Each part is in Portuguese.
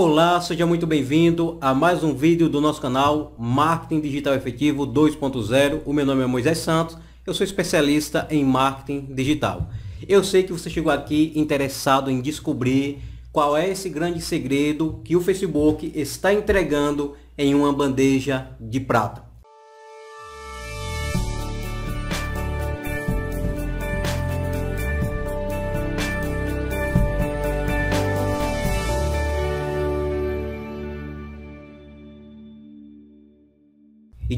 Olá, seja muito bem-vindo a mais um vídeo do nosso canal Marketing Digital Efetivo 2.0. O meu nome é Moisés Santos, eu sou especialista em marketing digital. Eu sei que você chegou aqui interessado em descobrir qual é esse grande segredo que o Facebook está entregando em uma bandeja de prata.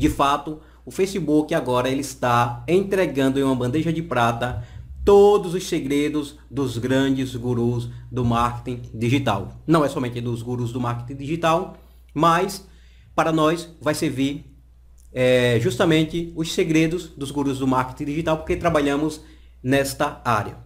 de fato, o Facebook agora ele está entregando em uma bandeja de prata todos os segredos dos grandes gurus do marketing digital. Não é somente dos gurus do marketing digital, mas para nós vai servir é, justamente os segredos dos gurus do marketing digital, porque trabalhamos nesta área.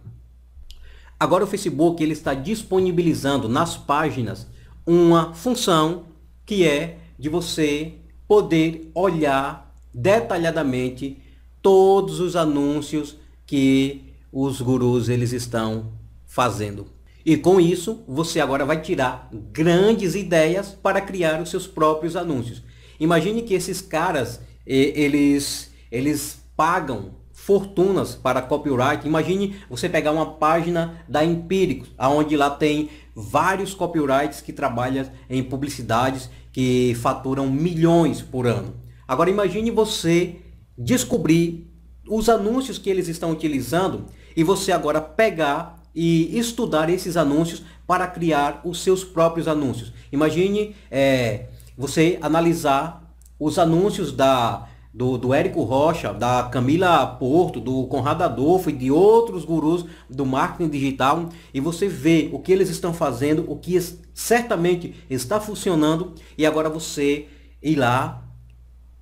Agora o Facebook ele está disponibilizando nas páginas uma função que é de você poder olhar detalhadamente todos os anúncios que os gurus eles estão fazendo. E com isso, você agora vai tirar grandes ideias para criar os seus próprios anúncios. Imagine que esses caras, eles, eles pagam fortunas para copyright. Imagine você pegar uma página da Empíricos, aonde lá tem vários copyrights que trabalham em publicidades que faturam milhões por ano. Agora imagine você descobrir os anúncios que eles estão utilizando e você agora pegar e estudar esses anúncios para criar os seus próprios anúncios. Imagine é, você analisar os anúncios da do, do Érico Rocha, da Camila Porto, do Conrado Adolfo e de outros gurus do marketing digital e você vê o que eles estão fazendo, o que certamente está funcionando e agora você ir lá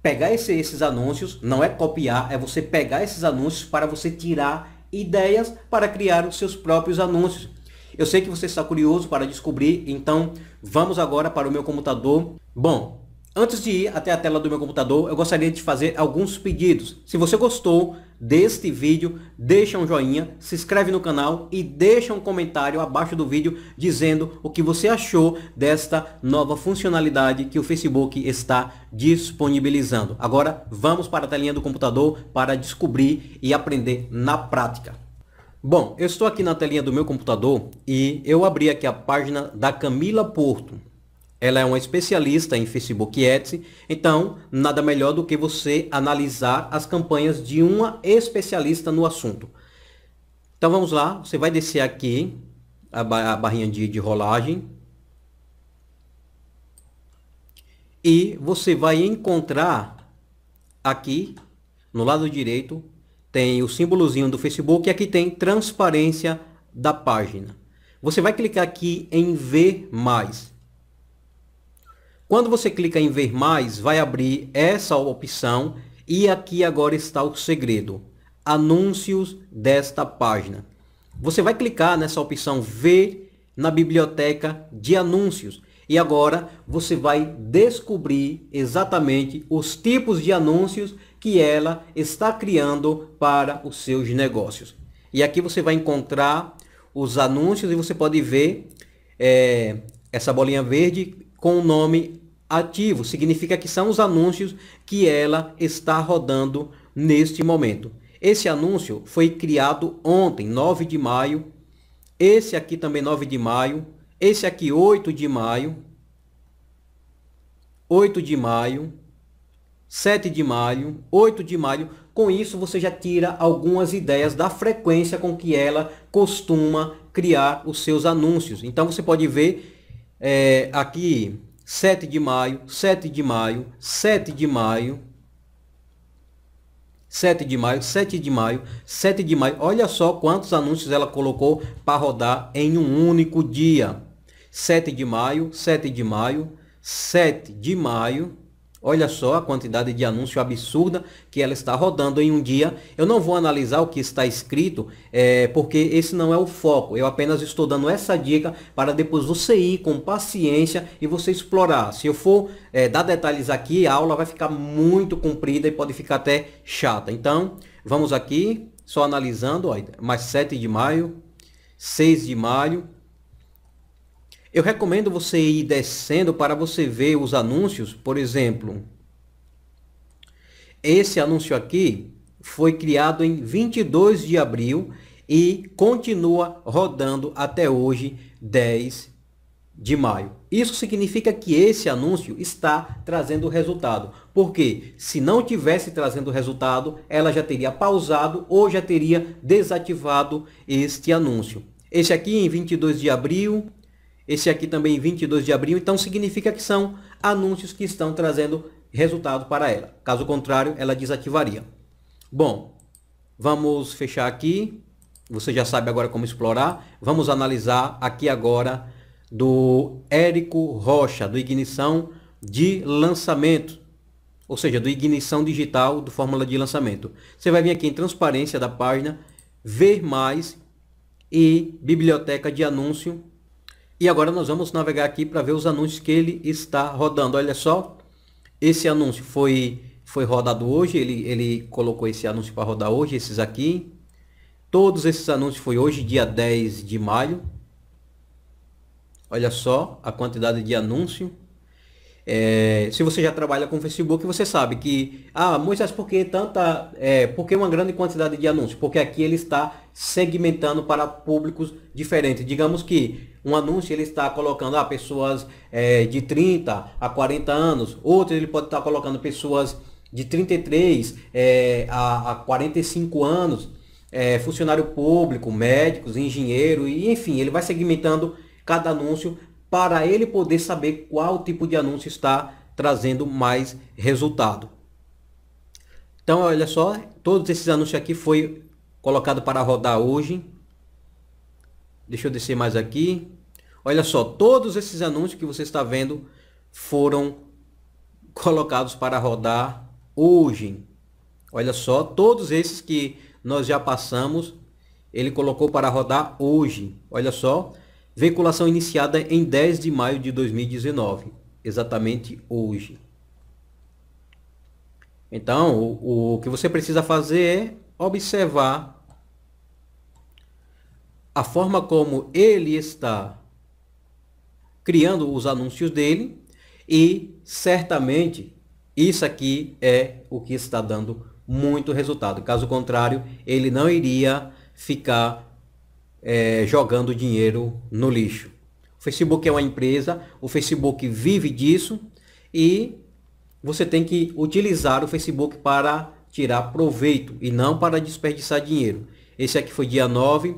pegar esse, esses anúncios, não é copiar, é você pegar esses anúncios para você tirar ideias para criar os seus próprios anúncios. Eu sei que você está curioso para descobrir, então vamos agora para o meu computador. Bom, Antes de ir até a tela do meu computador, eu gostaria de fazer alguns pedidos. Se você gostou deste vídeo, deixa um joinha, se inscreve no canal e deixa um comentário abaixo do vídeo dizendo o que você achou desta nova funcionalidade que o Facebook está disponibilizando. Agora vamos para a telinha do computador para descobrir e aprender na prática. Bom, eu estou aqui na telinha do meu computador e eu abri aqui a página da Camila Porto. Ela é uma especialista em Facebook Ads, então nada melhor do que você analisar as campanhas de uma especialista no assunto. Então vamos lá, você vai descer aqui a, barrinha de, de rolagem e você vai encontrar aqui no lado direito tem o símbolozinho do Facebook e aqui tem transparência da página. Você vai clicar aqui em ver mais. Quando você clica em ver mais, vai abrir essa opção e aqui agora está o segredo. Anúncios desta página. Você vai clicar nessa opção ver na biblioteca de anúncios. E agora você vai descobrir exatamente os tipos de anúncios que ela está criando para os seus negócios. E aqui você vai encontrar os anúncios e você pode ver é, essa bolinha verde com o nome ativo. Significa que são os anúncios que ela está rodando neste momento. Esse anúncio foi criado ontem, 9 de maio. Esse aqui também 9 de maio. Esse aqui 8 de maio. 8 de maio. 7 de maio, 8 de maio. Com isso, você já tira algumas ideias da frequência com que ela costuma criar os seus anúncios. Então, você pode ver é, aqui 7 de maio, 7 de maio, 7 de maio, 7 de maio, 7 de maio, 7 de maio. Olha só quantos anúncios ela colocou para rodar em um único dia. 7 de maio, 7 de maio, 7 de maio, Olha só a quantidade de anúncio absurda que ela está rodando em um dia. Eu não vou analisar o que está escrito, é, porque esse não é o foco. Eu apenas estou dando essa dica para depois você ir com paciência e você explorar. Se eu for é, dar detalhes aqui, a aula vai ficar muito comprida e pode ficar até chata. Então, vamos aqui, só analisando, ó, mais 7 de maio, 6 de maio, eu recomendo você ir descendo para você ver os anúncios. Por exemplo, esse anúncio aqui foi criado em 22 de abril e continua rodando até hoje, 10 de maio. Isso significa que esse anúncio está trazendo resultado, porque se não tivesse trazendo resultado, ela já teria pausado ou já teria desativado este anúncio. Esse aqui em 22 de abril, esse aqui também 22 de abril, então significa que são anúncios que estão trazendo resultado para ela. Caso contrário, ela desativaria. Bom, vamos fechar aqui. Você já sabe agora como explorar. Vamos analisar aqui agora do Érico Rocha, do Ignição de Lançamento. Ou seja, do Ignição Digital, do Fórmula de Lançamento. Você vai vir aqui em transparência da página, ver mais e biblioteca de anúncio e agora nós vamos navegar aqui para ver os anúncios que ele está rodando. Olha só, esse anúncio foi, foi rodado hoje, ele, ele colocou esse anúncio para rodar hoje, esses aqui. Todos esses anúncios foi hoje, dia 10 de maio. Olha só a quantidade de anúncio. É, se você já trabalha com Facebook, você sabe que, ah, Moisés, por que tanta, é, por que uma grande quantidade de anúncios? Porque aqui ele está segmentando para públicos diferentes. Digamos que um anúncio ele está colocando ah, pessoas é, de 30 a 40 anos, outro ele pode estar colocando pessoas de 33 é, a, a 45 anos, é, funcionário público, médicos, engenheiro, e enfim, ele vai segmentando cada anúncio para ele poder saber qual tipo de anúncio está trazendo mais resultado. Então, olha só, todos esses anúncios aqui foi colocado para rodar hoje. Deixa eu descer mais aqui. Olha só, todos esses anúncios que você está vendo foram colocados para rodar hoje. Olha só, todos esses que nós já passamos, ele colocou para rodar hoje. Olha só, Veiculação iniciada em 10 de maio de 2019, exatamente hoje. Então, o, o que você precisa fazer é observar a forma como ele está criando os anúncios dele e certamente isso aqui é o que está dando muito resultado. Caso contrário, ele não iria ficar é, jogando dinheiro no lixo. O Facebook é uma empresa, o Facebook vive disso e você tem que utilizar o Facebook para tirar proveito e não para desperdiçar dinheiro. Esse aqui foi dia 9.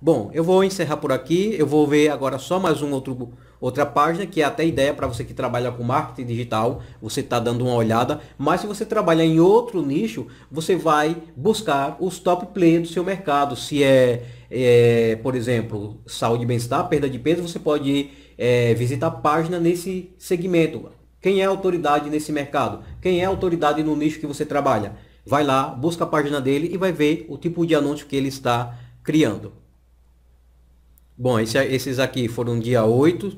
Bom, eu vou encerrar por aqui. Eu vou ver agora só mais um outro outra página que é até ideia para você que trabalha com marketing digital, você está dando uma olhada, mas se você trabalha em outro nicho, você vai buscar os top players do seu mercado. Se é, é por exemplo, saúde e bem-estar, perda de peso, você pode é, visitar página nesse segmento. Quem é autoridade nesse mercado? Quem é autoridade no nicho que você trabalha? Vai lá, busca a página dele e vai ver o tipo de anúncio que ele está criando. Bom, esse, esses aqui foram dia 8,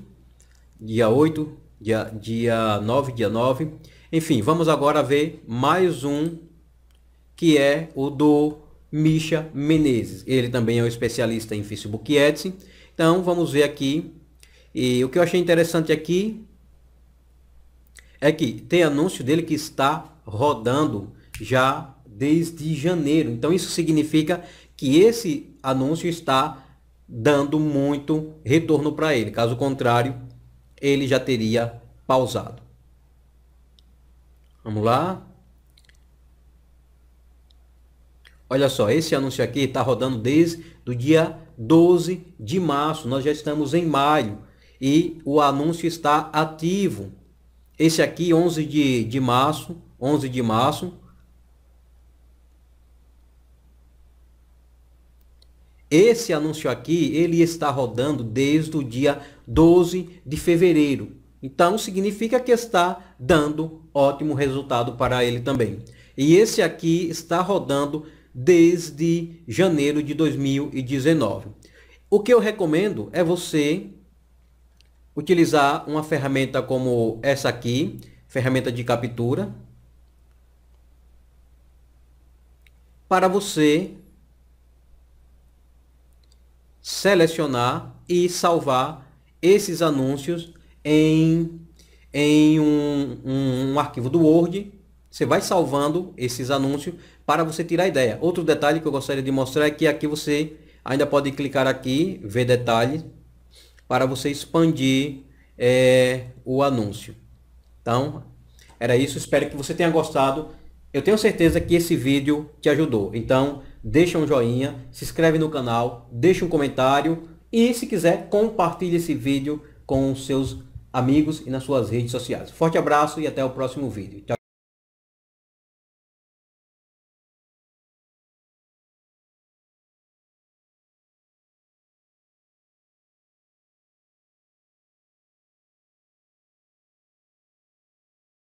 dia 8, dia, dia 9, dia 9. Enfim, vamos agora ver mais um que é o do Misha Menezes. Ele também é um especialista em Facebook Ads. Então, vamos ver aqui. E o que eu achei interessante aqui é que tem anúncio dele que está rodando já desde janeiro. Então, isso significa que esse anúncio está dando muito retorno para ele. Caso contrário, ele já teria pausado. Vamos lá. Olha só, esse anúncio aqui está rodando desde o dia 12 de março. Nós já estamos em maio e o anúncio está ativo. Esse aqui, 11 de, de março, 11 de março, Esse anúncio aqui, ele está rodando desde o dia 12 de fevereiro. Então, significa que está dando ótimo resultado para ele também. E esse aqui está rodando desde janeiro de 2019. O que eu recomendo é você utilizar uma ferramenta como essa aqui, ferramenta de captura, para você selecionar e salvar esses anúncios em, em um, um, um arquivo do Word. Você vai salvando esses anúncios para você tirar a ideia. Outro detalhe que eu gostaria de mostrar é que aqui você ainda pode clicar aqui, ver detalhes, para você expandir é, o anúncio. Então, era isso. Espero que você tenha gostado. Eu tenho certeza que esse vídeo te ajudou. Então, deixa um joinha, se inscreve no canal, deixa um comentário e, se quiser, compartilhe esse vídeo com seus amigos e nas suas redes sociais. Forte abraço e até o próximo vídeo. Tchau.